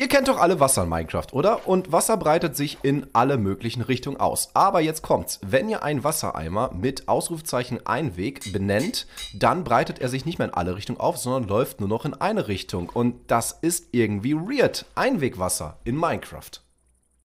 Ihr kennt doch alle Wasser in Minecraft, oder? Und Wasser breitet sich in alle möglichen Richtungen aus. Aber jetzt kommt's. Wenn ihr einen Wassereimer mit Ausrufzeichen Einweg benennt, dann breitet er sich nicht mehr in alle Richtungen auf, sondern läuft nur noch in eine Richtung. Und das ist irgendwie weird. Einwegwasser in Minecraft.